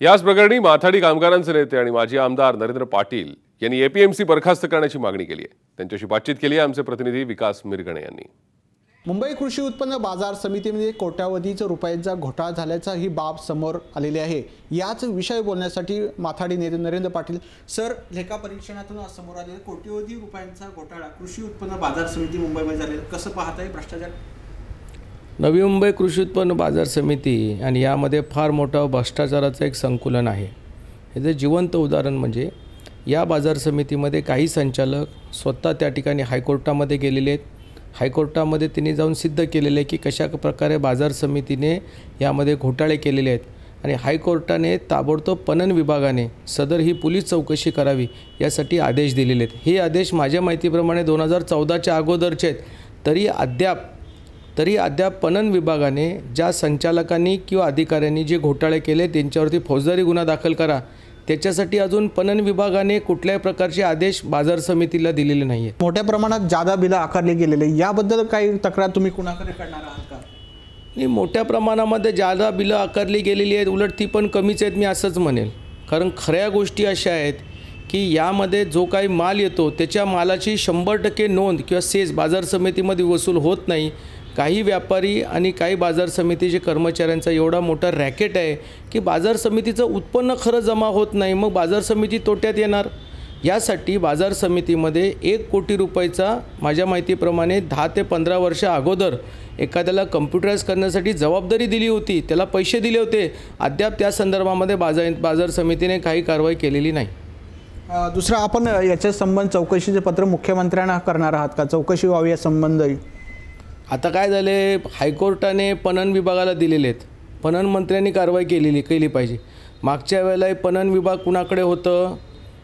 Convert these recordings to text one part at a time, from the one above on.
याच प्रकरणी माथाडी कामगारांचे नेते आणि माजी आमदार नरेंद्र पाटील यांनी एपीएमसी बरखास्त करण्याची मागणी केली आहे त्यांच्याशी बातचीत केली आहे आमचे प्रतिनिधी विकास मिरगणे यांनी मुंबई कृषी उत्पन्न बाजार समितीमध्ये कोट्यावधीच रुपयांचा घोटाळा झाल्याचा ही बाब समोर आलेली आहे याच विषय बोलण्यासाठी माथाडी नेते नरेंद्र पाटील सर लेखा परीक्षणातून समोर आलेला कोट्यवधी रुपयांचा घोटाळा कृषी उत्पन्न बाजार समिती मुंबईमध्ये झालेला कसं पाहताय भ्रष्टाचार नवी मुंबई कृषी उत्पन्न बाजार समिती आणि यामध्ये फार मोठा भ्रष्टाचाराचं एक संकुलन आहे याचं जिवंत उदाहरण म्हणजे या बाजार समितीमध्ये काही संचालक स्वतः त्या ठिकाणी हायकोर्टामध्ये गेलेले आहेत हायकोर्टामध्ये त्यांनी जाऊन सिद्ध केलेले आहे की कशा प्रकारे बाजार समितीने यामध्ये घोटाळे केलेले आहेत आणि हायकोर्टाने ताबडतोब पणन विभागाने सदर ही पोलीस चौकशी करावी यासाठी आदेश दिलेले आहेत हे आदेश माझ्या माहितीप्रमाणे दोन हजार चौदाच्या अगोदरचे आहेत तरी अद्याप तरी अद्याप पणन विभागाने ज्या संचालकांनी किंवा अधिकाऱ्यांनी जे घोटाळे केले त्यांच्यावरती फौजदारी गुन्हा दाखल करा त्याच्यासाठी अजून पणन विभागाने कुठल्याही प्रकारचे आदेश बाजार समितीला दिलेले नाही आहेत मोठ्या प्रमाणात जादा बिलं आकारली गेलेले याबद्दल काही तक्रार तुम्ही कुणाकडे करणार आहात का नाही मोठ्या प्रमाणामध्ये जादा बिलं आकारली गेलेली आहेत उलट ती पण कमीच आहेत मी असंच म्हणेल कारण खऱ्या गोष्टी अशा आहेत की यामध्ये जो काही माल येतो त्याच्या मालाची शंभर टक्के नोंद किंवा सेज बाजार समितीमध्ये वसूल होत नाही काही व्यापारी आणि काही बाजार समितीचे कर्मचाऱ्यांचा एवढा मोठा रॅकेट आहे की बाजार समितीचं उत्पन्न खरं जमा होत नाही मग बाजार समिती तोट्यात येणार यासाठी बाजार समितीमध्ये एक कोटी रुपयाचा माझ्या माहितीप्रमाणे दहा ते पंधरा वर्ष अगोदर एखाद्याला कम्प्युटराईज करण्यासाठी जबाबदारी दिली होती त्याला पैसे दिले होते अद्याप त्या संदर्भामध्ये बाजार बाजार समितीने काही कारवाई केलेली नाही दुसरा आपण याच्या संबंध चौकशीचे पत्र मुख्यमंत्र्यांना करणार आहात का चौकशी व्हावी या संबंधी आता काय झाले हायकोर्टाने पणन विभागाला दिलेले आहेत पणन मंत्र्यांनी कारवाई केलेली केली पाहिजे मागच्या वेळेलाही पणन विभाग कुणाकडे होतं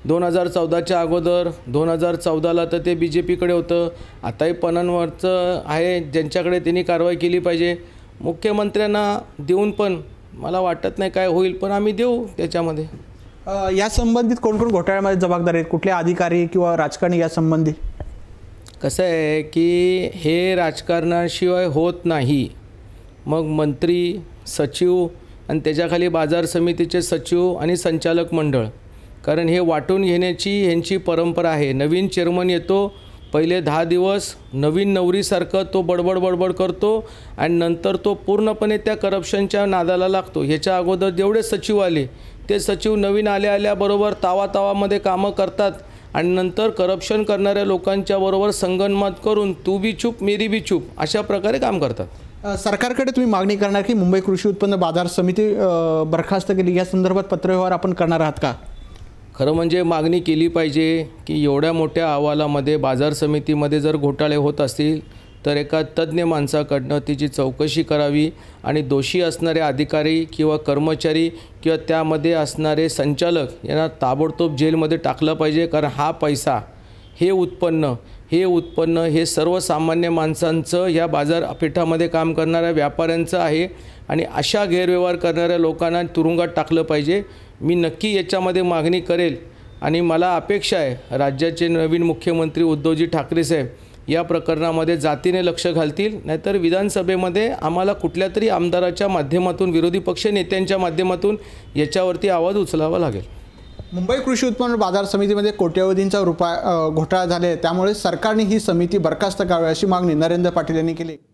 दोन हजार चौदाच्या अगोदर दोन हजार चौदाला तर ते बी जे पीकडे होतं आताही पणनवरचं आहे ज्यांच्याकडे त्यांनी कारवाई केली पाहिजे मुख्यमंत्र्यांना देऊन पण मला वाटत नाही काय होईल पण आम्ही देऊ त्याच्यामध्ये या संबंधित कोणकोण घोटाळ्यामध्ये जबाबदारी आहेत कुठले अधिकारी किंवा राजकारणी यासंबंधी कसं आहे की हे राजकारणाशिवाय होत नाही मग मंत्री सचिव आणि त्याच्याखाली बाजार समितीचे सचिव आणि संचालक मंडळ कारण हे वाटून घेण्याची ह्यांची परंपरा आहे नवीन चेअरमन येतो पहिले दहा दिवस नवीन नवरीसारखं तो बडबड बडबड करतो आणि नंतर तो पूर्णपणे त्या करप्शनच्या नादाला लागतो ह्याच्या अगोदर जेवढे सचिव आले ते सचिव नवीन आल्या आल्याबरोबर तावा तावामध्ये कामं करतात आणि नंतर करप्शन करणाऱ्या बरोबर संगनमत करून तू बी चूप मेरी बी चूप अशा प्रकारे काम करतात सरकारकडे तुम्ही मागणी करणार की मुंबई कृषी उत्पन्न बाजार समिती बरखास्त केली या संदर्भात पत्रव्यवहार आपण करणार आहात का खरं म्हणजे मागणी केली पाहिजे की एवढ्या मोठ्या अहवालामध्ये बाजार समितीमध्ये जर घोटाळे होत असतील तर एका तज्ज्ञ माणसाकडनं तिची चौकशी करावी आणि दोषी असणारे अधिकारी किंवा कर्मचारी किंवा त्यामध्ये असणारे संचालक यांना ताबडतोब जेलमध्ये टाकलं पाहिजे कारण हा पैसा हे उत्पन्न हे उत्पन्न हे सर्वसामान्य माणसांचं या बाजारपेठामध्ये काम करणाऱ्या व्यापाऱ्यांचं आहे आणि अशा गैरव्यवहार करणाऱ्या लोकांना तुरुंगात टाकलं पाहिजे मी नक्की याच्यामध्ये मागणी करेल आणि मला अपेक्षा आहे राज्याचे नवीन मुख्यमंत्री उद्धवजी ठाकरे साहेब या प्रकरणामध्ये जातीने लक्ष घालतील नाहीतर विधानसभेमध्ये आम्हाला कुठल्या तरी आमदाराच्या माध्यमातून विरोधी पक्ष नेत्यांच्या माध्यमातून याच्यावरती आवाज उचलावा लागेल मुंबई कृषी उत्पन्न बाजार समितीमध्ये कोट्यवधींचा रुपा घोटाळा झाले त्यामुळे सरकारने ही समिती बरखास्त करावी अशी मागणी नरेंद्र पाटील यांनी केली